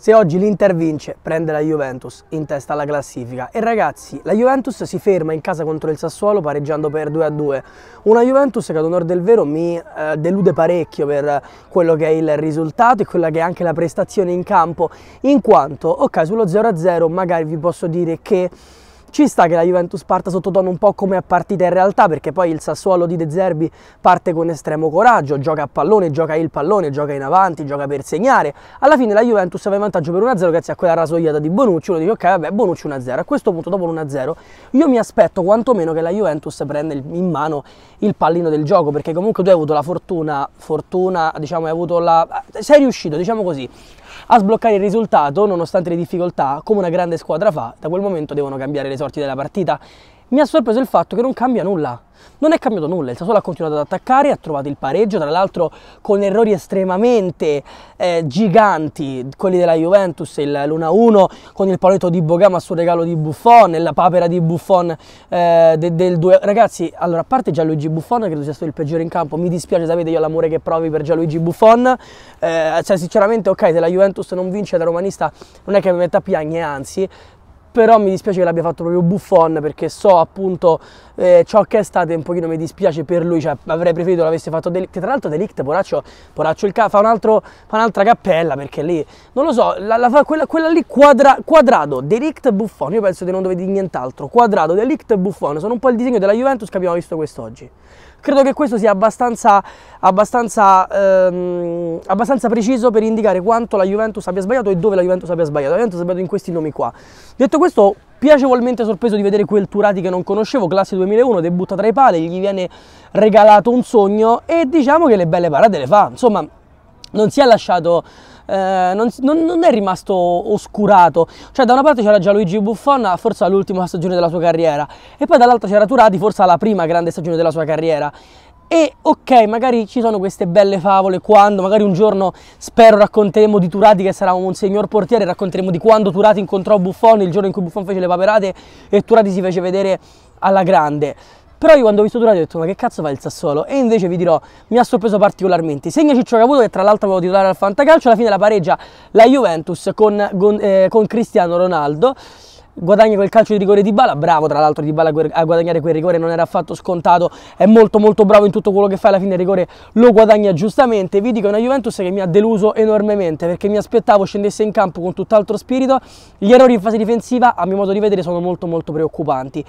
Se oggi l'Inter vince, prende la Juventus in testa alla classifica. E ragazzi, la Juventus si ferma in casa contro il Sassuolo pareggiando per 2-2. Una Juventus che ad onore del vero mi eh, delude parecchio per eh, quello che è il risultato e quella che è anche la prestazione in campo, in quanto, ok, sullo 0-0 magari vi posso dire che ci sta che la Juventus parta sottotono un po' come a partita in realtà, perché poi il Sassuolo di De Zerbi parte con estremo coraggio, gioca a pallone, gioca il pallone, gioca in avanti, gioca per segnare. Alla fine la Juventus aveva in vantaggio per 1-0 grazie a quella rasoiata di Bonucci, uno dice ok vabbè Bonucci 1-0. A questo punto dopo l'1-0 io mi aspetto quantomeno che la Juventus prenda in mano il pallino del gioco, perché comunque tu hai avuto la fortuna, fortuna, diciamo hai avuto la... sei riuscito, diciamo così, a sbloccare il risultato nonostante le difficoltà, come una grande squadra fa, da quel momento devono cambiare le sorti della partita, mi ha sorpreso il fatto che non cambia nulla. Non è cambiato nulla, il Sassuolo ha continuato ad attaccare, ha trovato il pareggio, tra l'altro con errori estremamente eh, giganti, quelli della Juventus, l'1-1 con il paletto di Bogama sul regalo di Buffon, la papera di Buffon eh, de, del 2. Ragazzi, allora a parte Gianluigi Buffon, credo sia stato il peggiore in campo, mi dispiace, sapete io l'amore che provi per Gianluigi Buffon, eh, cioè sinceramente ok, se la Juventus non vince da romanista non è che mi metta a piagne, anzi, però mi dispiace che l'abbia fatto proprio Buffon perché so appunto eh, ciò che è stato e un pochino mi dispiace per lui, cioè avrei preferito l'avesse fatto Delict, tra l'altro Delict Poraccio, Poraccio il ca- fa, un un'altra cappella perché lì, non lo so, la, la, quella, quella, lì quadra, quadrato, Delict Buffon, io penso che non dovete dire nient'altro, quadrato, Delict Buffon, sono un po' il disegno della Juventus che abbiamo visto quest'oggi. Credo che questo sia abbastanza, abbastanza, ehm, abbastanza, preciso per indicare quanto la Juventus abbia sbagliato e dove la Juventus abbia sbagliato. La Juventus ha sbagliato in questi nomi qua. Detto questo, piacevolmente sorpreso di vedere quel Turati che non conoscevo, classe 2001, debutta tra i pali, gli viene regalato un sogno e diciamo che le belle parate le fa. Insomma, non si è lasciato, eh, non, non, è rimasto oscurato. Cioè, da una parte c'era già Luigi Buffon, forse all'ultima stagione della sua carriera, e poi dall'altra c'era Turati, forse alla prima grande stagione della sua carriera. E ok, magari ci sono queste belle favole quando, magari un giorno spero racconteremo di Turati che sarà un signor portiere, racconteremo di quando Turati incontrò Buffon, il giorno in cui Buffon fece le paperate e Turati si fece vedere alla grande. Però io quando ho visto Durati ho detto ma che cazzo fa il Sassuolo? E invece vi dirò, mi ha sorpreso particolarmente. Segna Ciccio Cavuto che tra l'altro avevo titolare al Fantacalcio, alla fine la pareggia la Juventus con, con, eh, con Cristiano Ronaldo guadagna quel calcio di rigore di Bala, bravo tra l'altro di Bala a guadagnare quel rigore, non era affatto scontato, è molto molto bravo in tutto quello che fa, alla fine il rigore lo guadagna giustamente, vi dico è una Juventus che mi ha deluso enormemente perché mi aspettavo scendesse in campo con tutt'altro spirito, gli errori in fase difensiva a mio modo di vedere sono molto molto preoccupanti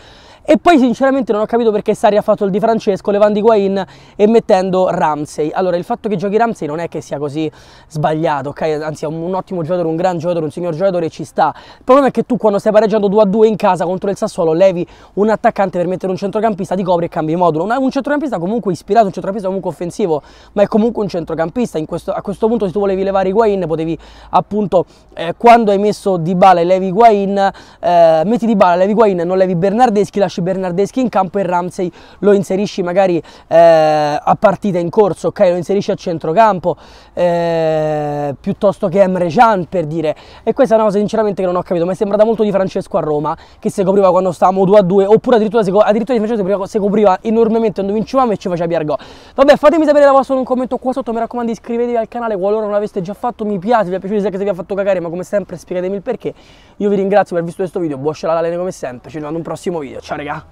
e poi sinceramente non ho capito perché Sari ha fatto il di Francesco levando Higuain e mettendo Ramsey, allora il fatto che giochi Ramsey non è che sia così sbagliato, ok? anzi è un, un ottimo giocatore, un gran giocatore, un signor giocatore ci sta, il problema è che tu quando stai pareggiando giocando 2-2 in casa contro il Sassuolo levi un attaccante per mettere un centrocampista di copri e cambi modulo. Una, un centrocampista comunque ispirato, un centrocampista comunque offensivo, ma è comunque un centrocampista. Questo, a questo punto se tu volevi levare Higuain potevi appunto eh, quando hai messo Di Bala e levi Higuain, eh, metti Di Bala, levi Higuain, non levi Bernardeschi, lasci Bernardeschi in campo e Ramsey lo inserisci magari eh, a partita in corso, ok? Lo inserisci a centrocampo eh, piuttosto che Emre Can per dire. E questa è una cosa sinceramente che non ho capito, mi è sembrata molto di Francesco Francesco a Roma che si copriva quando stavamo 2 a 2 oppure addirittura, se, addirittura Di Francesco si copriva enormemente quando vincevamo e ci faceva Piergo vabbè fatemi sapere la vostra in un commento qua sotto mi raccomando iscrivetevi al canale qualora non l'aveste già fatto mi piace vi è piaciuto se vi ha fatto cagare ma come sempre spiegatemi il perché io vi ringrazio per aver visto questo video buon scelata come sempre ci vediamo in un prossimo video ciao raga